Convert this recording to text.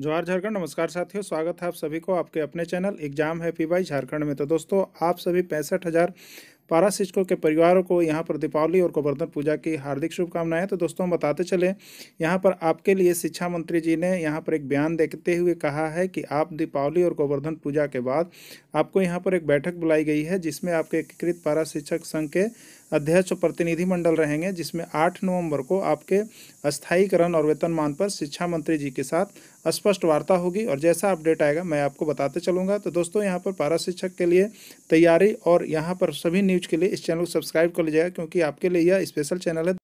जोहार झारखंड नमस्कार साथियों स्वागत है आप सभी को आपके अपने चैनल एग्जाम है पी बाई झारखंड में तो दोस्तों आप सभी पैंसठ हज़ार पारा शिक्षकों के परिवारों को यहाँ पर दीपावली और गोवर्धन पूजा की हार्दिक शुभकामनाएं तो दोस्तों हम बताते चले यहाँ पर आपके लिए शिक्षा मंत्री जी ने यहाँ पर एक बयान देखते हुए कहा है कि आप दीपावली और गोवर्धन पूजा के बाद आपको यहाँ पर एक बैठक बुलाई गई है जिसमें आपके एकीकृत पारा शिक्षक संघ के अध्यक्ष प्रतिनिधिमंडल रहेंगे जिसमें आठ नवम्बर को आपके अस्थायीकरण और वेतनमान पर शिक्षा मंत्री जी के साथ स्पष्ट वार्ता होगी और जैसा अपडेट आएगा मैं आपको बताते चलूँगा तो दोस्तों यहाँ पर पारा शिक्षक के लिए तैयारी और यहाँ पर सभी न्यूज के लिए इस चैनल को सब्सक्राइब कर लीजिएगा क्योंकि आपके लिए यह स्पेशल चैनल है